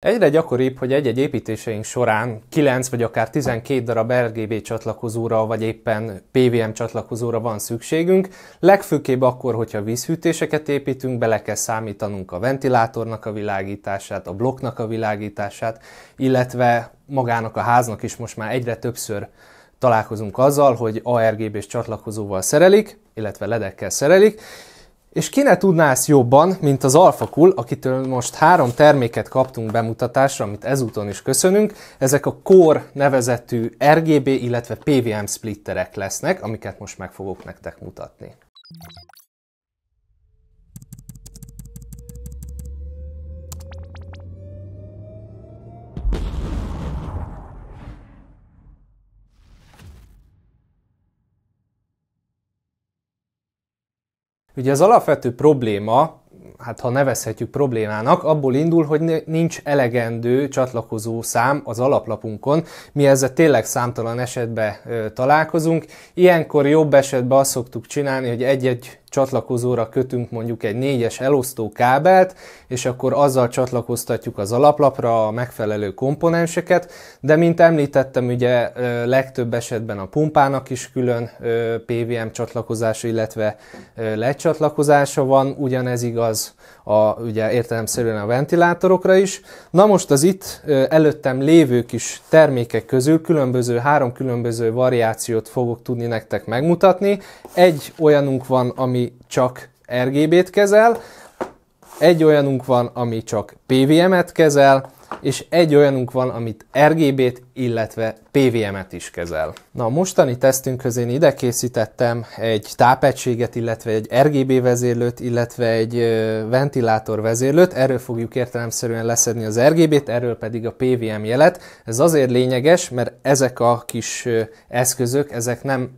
Egyre gyakoribb, hogy egy-egy építéseink során 9 vagy akár 12 darab RGB er csatlakozóra, vagy éppen PVM csatlakozóra van szükségünk, legfőképp akkor, hogyha vízhűtéseket építünk, bele kell számítanunk a ventilátornak a világítását, a blokknak a világítását, illetve magának a háznak is most már egyre többször találkozunk azzal, hogy ARGB-s er csatlakozóval szerelik, illetve ledekkel szerelik, és ki ne tudná ezt jobban, mint az Alfakul, akitől most három terméket kaptunk bemutatásra, amit ezúton is köszönünk. Ezek a Core nevezetű RGB, illetve PWM splitterek lesznek, amiket most meg fogok nektek mutatni. Ugye az alapvető probléma, hát ha nevezhetjük problémának, abból indul, hogy nincs elegendő csatlakozó szám az alaplapunkon. Mi ezzel tényleg számtalan esetben találkozunk. Ilyenkor jobb esetben azt szoktuk csinálni, hogy egy-egy csatlakozóra kötünk mondjuk egy négyes elosztó kábelt, és akkor azzal csatlakoztatjuk az alaplapra a megfelelő komponenseket, de mint említettem, ugye legtöbb esetben a pumpának is külön PVM csatlakozása, illetve lecsatlakozása van, ugyanez igaz a, ugye értelemszerűen a ventilátorokra is. Na most az itt előttem lévő kis termékek közül különböző, három különböző variációt fogok tudni nektek megmutatni. Egy olyanunk van, ami csak RGB-t kezel, egy olyanunk van, ami csak PVM-et kezel, és egy olyanunk van, amit RGB-t, illetve PVM-et is kezel. Na, a mostani tesztünk én ide készítettem egy tápegységet, illetve egy RGB vezérlőt, illetve egy ventilátor vezérlőt, erről fogjuk értelemszerűen leszedni az RGB-t, erről pedig a PVM jelet. Ez azért lényeges, mert ezek a kis eszközök, ezek nem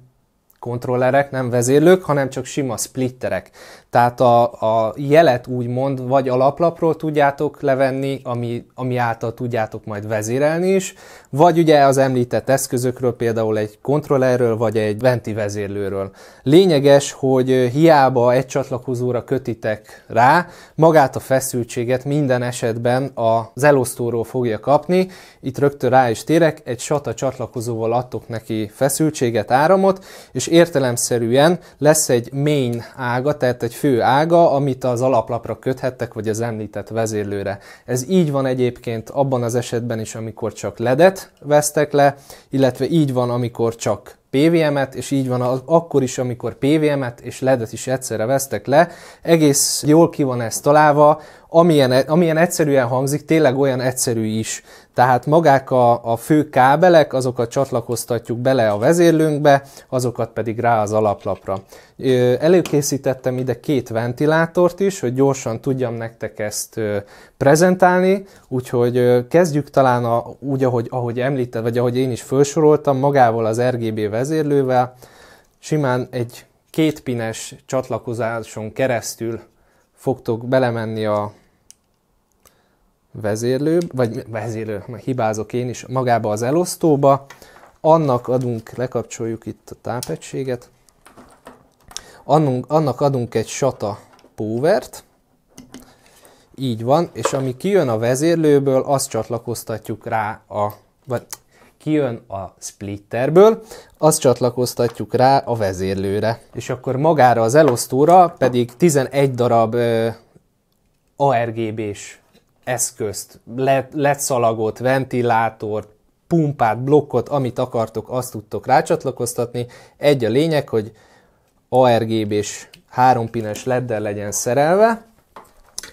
kontrollerek, nem vezérlők, hanem csak sima splitterek. Tehát a, a jelet úgymond vagy alaplapról tudjátok levenni, ami, ami által tudjátok majd vezérelni is, vagy ugye az említett eszközökről, például egy kontrollerről, vagy egy venti vezérlőről. Lényeges, hogy hiába egy csatlakozóra kötitek rá, magát a feszültséget minden esetben az elosztóról fogja kapni. Itt rögtön rá is térek, egy SATA csatlakozóval adtok neki feszültséget, áramot, és értelemszerűen lesz egy main ága, tehát egy fő ága, amit az alaplapra köthettek, vagy az említett vezérlőre. Ez így van egyébként abban az esetben is, amikor csak ledet vesztek le, illetve így van, amikor csak PVM-et, és így van az, akkor is, amikor PVM-et és LED-et is egyszerre vesztek le. Egész jól ki van ezt találva, amilyen, amilyen egyszerűen hangzik, tényleg olyan egyszerű is. Tehát magák a, a fő kábelek, azokat csatlakoztatjuk bele a vezérlőnkbe, azokat pedig rá az alaplapra. Előkészítettem ide két ventilátort is, hogy gyorsan tudjam nektek ezt prezentálni, úgyhogy kezdjük talán a, úgy, ahogy, ahogy említed, vagy ahogy én is felsoroltam, magával az RGB vezérlővel, simán egy kétpines csatlakozáson keresztül fogtok belemenni a vezérlő, vagy vezérlő, hibázok én is, magába az elosztóba, annak adunk, lekapcsoljuk itt a tápegységet, annak, adunk egy sata póvert, így van, és ami kijön a vezérlőből, azt csatlakoztatjuk rá a, vagy kijön a splitterből, azt csatlakoztatjuk rá a vezérlőre. És akkor magára az elosztóra pedig 11 darab ARGB-s eszközt, letszalagot, ventilátort, pumpát, blokkot, amit akartok, azt tudtok rácsatlakoztatni. Egy a lényeg, hogy ARGB-s hárompines leddel legyen szerelve.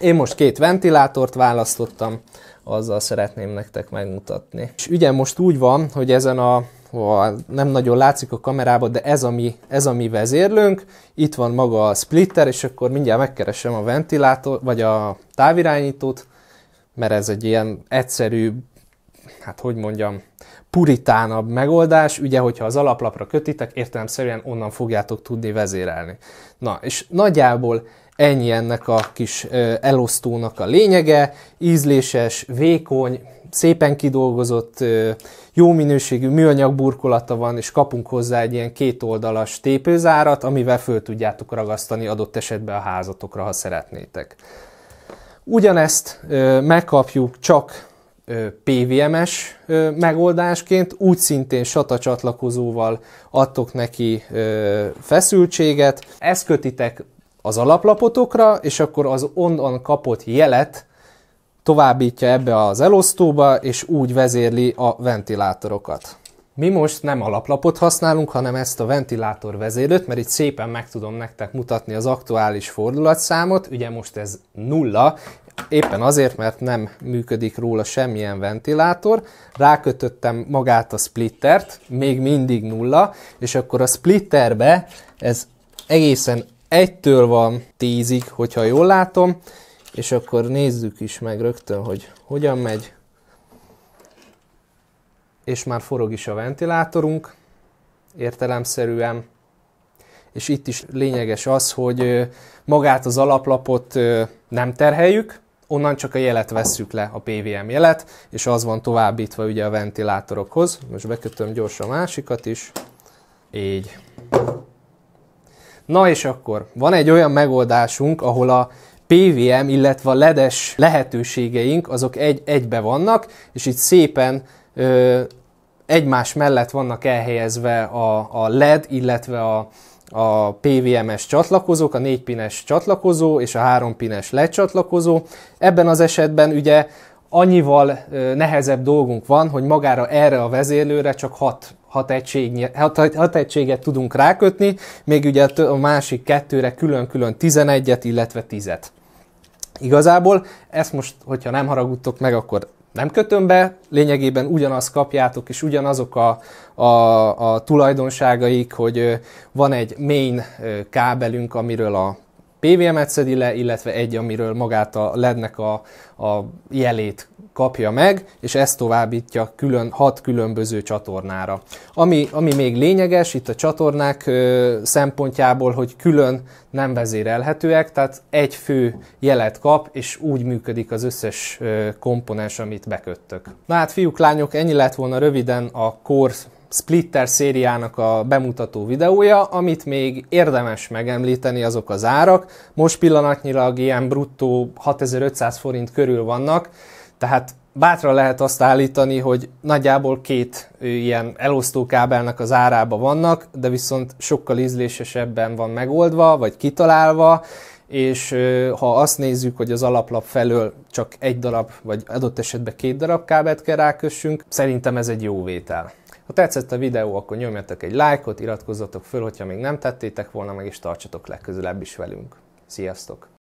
Én most két ventilátort választottam, azzal szeretném nektek megmutatni. És ugye most úgy van, hogy ezen a ó, nem nagyon látszik a kamerában, de ez a, mi, ez a mi vezérlőnk, itt van maga a splitter, és akkor mindjárt megkeresem a ventilátor, vagy a távirányítót, mert ez egy ilyen egyszerű, hát hogy mondjam, puritánabb megoldás, ugye, hogyha az alaplapra kötitek, értelemszerűen onnan fogjátok tudni vezérelni. Na, és nagyjából ennyi ennek a kis elosztónak a lényege, ízléses, vékony, szépen kidolgozott, jó minőségű műanyag burkolata van, és kapunk hozzá egy ilyen kétoldalas tépőzárat, amivel föl tudjátok ragasztani adott esetben a házatokra, ha szeretnétek. Ugyanezt megkapjuk csak PVMS megoldásként, úgy szintén SATA csatlakozóval adtok neki feszültséget. Ezt kötitek az alaplapotokra, és akkor az onnan kapott jelet továbbítja ebbe az elosztóba, és úgy vezérli a ventilátorokat. Mi most nem alaplapot használunk, hanem ezt a ventilátor vezérlőt, mert itt szépen meg tudom nektek mutatni az aktuális fordulatszámot, ugye most ez nulla, éppen azért, mert nem működik róla semmilyen ventilátor, rákötöttem magát a splittert, még mindig nulla, és akkor a splitterbe ez egészen 1-től van 10-ig, hogyha jól látom, és akkor nézzük is meg rögtön, hogy hogyan megy és már forog is a ventilátorunk értelemszerűen, és itt is lényeges az, hogy magát az alaplapot nem terheljük, onnan csak a jelet vesszük le, a PVM jelet, és az van továbbítva ugye a ventilátorokhoz. Most bekötöm gyorsan a másikat is. Így. Na és akkor, van egy olyan megoldásunk, ahol a PVM, illetve a ledes lehetőségeink azok egy egybe vannak, és itt szépen ö, egymás mellett vannak elhelyezve a, a LED, illetve a, a PVMS csatlakozók, a 4 pines csatlakozó és a 3 pines LED csatlakozó. Ebben az esetben ugye annyival nehezebb dolgunk van, hogy magára erre a vezérlőre csak 6 hat, egység, hat, hat egységet tudunk rákötni, még ugye a másik kettőre külön-külön 11-et, illetve 10-et. Igazából ezt most, hogyha nem haragudtok meg, akkor nem kötöm be, lényegében ugyanazt kapjátok, és ugyanazok a, a, a tulajdonságaik, hogy van egy main kábelünk, amiről a PVM-et szedi le, illetve egy, amiről magát a lednek a, a jelét kapja meg, és ezt továbbítja külön, hat különböző csatornára. Ami, ami még lényeges itt a csatornák ö, szempontjából, hogy külön nem vezérelhetőek, tehát egy fő jelet kap, és úgy működik az összes ö, komponens, amit beköttök. Na hát fiúk, lányok, ennyi lett volna röviden a Core Splitter szériának a bemutató videója, amit még érdemes megemlíteni azok az árak. Most pillanatnyilag ilyen bruttó 6500 forint körül vannak, tehát bátran lehet azt állítani, hogy nagyjából két ilyen elosztókábelnek az árába vannak, de viszont sokkal ízlésesebben van megoldva, vagy kitalálva, és ha azt nézzük, hogy az alaplap felől csak egy darab, vagy adott esetben két darab kábelt kell rákössünk, szerintem ez egy jó vétel. Ha tetszett a videó, akkor nyomjatok egy lájkot, iratkozzatok föl, hogyha még nem tettétek volna, meg is tartsatok legközelebb is velünk. Sziasztok!